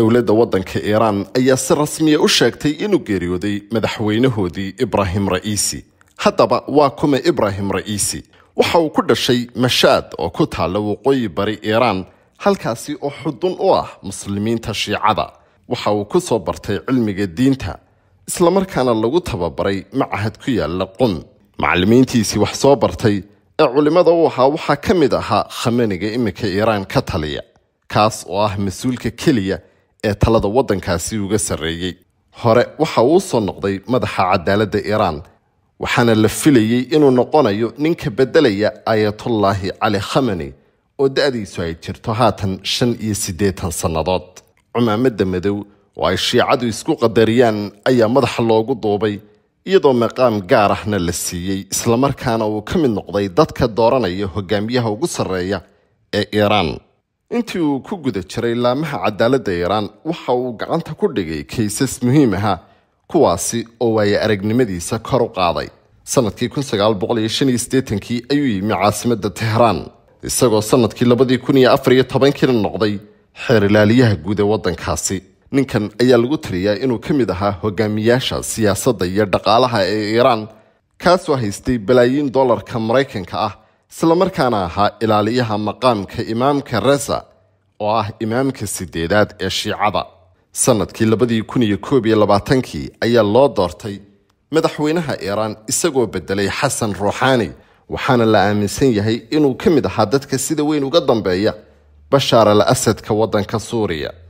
dowladda waddanka iiraan ayaa si rasmiya u sheegtay inuu geeriyooday madaxweynahoodii ibraahim ra'iisi haddaba waa kuma ibraahim ra'iisi waxa uu ku dhashay mashaad oo ku taalla waqooyi bari iiraan halkaasi oo xudun u ah muslimiinta shiicada waxa uu ku soo bartay cilmiga diinta islamarkaana lagu tababaray macahad ku yaalla qun macalimiintiisii wax soo bartay ee culimmada u ahaa waxaa ka mid ahaa khameniga iminka iiraan ka taliya kaas oo ah mas-uulka keliya ee talada waddankaasi uga sarreeyey hore waxa uu soo noqday madaxa cadaaladda iiraan waxaana la filayey inuu noqonayo ninka beddelaya ayatullaahi cali khamani oo da-diisu ay jirto haatan shan iyo siddeetan sannadood cumaamadda madow oo ay shiicadu isku qadariyaan ayaa madaxa loogu duubay iyadoo maqaam gaar ahna la siiyey islamarkaana uu ka mid noqday dadka dooranaya hogaamiyaha ugu sarreeya ee iiraan intii uu ku guda jiray laamaha cadaaladda iiraan waxa uu gacanta ku dhigay kaysas muhiim aha kuwaasi oo waaye aragnimadiisa kor u qaaday sanadkii kunsagaalboqoliyoshaniyosdeetankii ayuu yimi caasimadda tehraan isagoo sannadkii labadii kun noqday xeer ilaaliyaha guud ee waddankaasi ninkan ayaa lagu tiriyaa inuu ka mid ahaa hogaamiyaasha siyaasadda iyo dhaqaalaha ee iiraan kaasoo haystay balaayiin dollarka maraykanka ah islamarkaana ahaa ilaaliyaha maqaamka imaamka reza oo ah imaamka sideedaad ee shiicada sanadkii labadii kun iyo koob iyo labaatankii ayaa loo doortay madaxweynaha iiraan isagoo beddelay xasan ruuxaani waxaana la aaminsan yahay inuu ka mid ahaa dadka sida weyn uga dambeeya bashaar al asadka waddanka suuriya